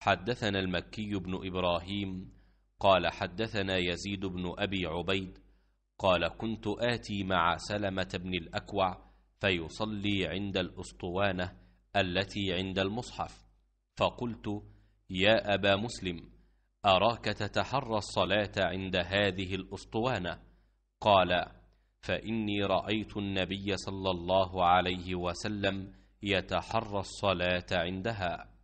حدثنا المكي بن إبراهيم قال حدثنا يزيد بن أبي عبيد قال كنت آتي مع سلمة بن الأكوع فيصلي عند الأسطوانة التي عند المصحف فقلت يا أبا مسلم أراك تتحرى الصلاة عند هذه الأسطوانة قال فإني رأيت النبي صلى الله عليه وسلم يتحرى الصلاة عندها